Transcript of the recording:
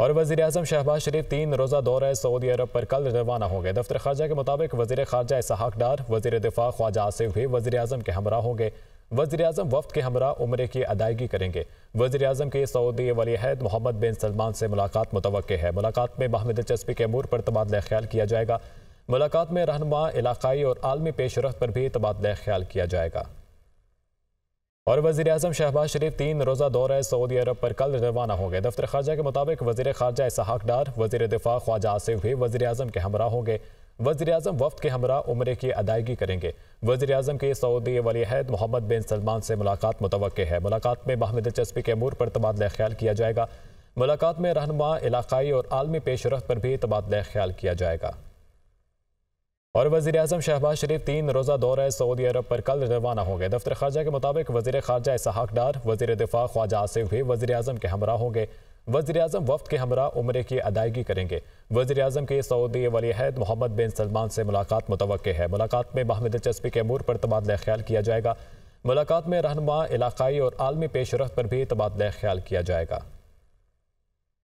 और वजी अजम शहबाज शरीफ तीन रोज़ा है सऊदी अरब पर कल रवाना होंगे दफ्तर खारजा के मुताबिक वजी खारजा इसहाक डार वजी दिफा ख्वाजा आसिफ भी वजी अजम के हमरा होंगे वजी अजम वफद के हमरा उम्र की अदायगी करेंगे वजी अजम के सऊदी वलीहद मोहम्मद बिन सलमान से मुलाकात मुतव है मुलाकात में बाहमी दिलचस्पी के अमूर पर तबादला ख्याल किया जाएगा मुलाकात में रहनमा इलाकई और आलमी पेशरफ पर भी तबादला ख्याल किया जाएगा और वजी अजम शहबाज शरीफ तीन रोज़ा है सऊदी अरब पर कल रवाना हो गए दफ्तर खारजा के मुताबिक वजी खारजा इसहाक डार वजी दिफा ख्वाजा आसिफ भी वजी अजम के हमरा होंगे वजी अजम वफद के हमरा उम्र की अदायगी करेंगे वजी अजम के सऊदी वलीहद मोहम्मद बिन सलमान से मुलाकात मुतव है मुलाकात में बाहमी दिलचस्पी के अमूर पर तबादला ख्याल किया जाएगा मुलाकात में रहनमा इलाकई और आलमी पेशरफ पर भी तबादला ख्याल किया जाएगा और वजी अजम शहबाज शरीफ तीन रोज़ा है सऊदी अरब पर कल रवाना होंगे दफ्तर खारजा के मुताबिक वजी खारजा इसहाक डार वजी दिफा ख्वाजा आसिफ भी वजी अजम के हमरा होंगे वजी अजम वफद के हमरा उम्र की अदायगी करेंगे वजी अजम के सऊदी वलीहद मोहम्मद बिन सलमान से मुलाकात मुतव है मुलाकात में बाहमी दिलचस्पी के अमूर पर तबादला ख्याल किया जाएगा मुलाकात में रहनमा इलाकई और आलमी पेशरफ पर भी तबादला ख्याल किया जाएगा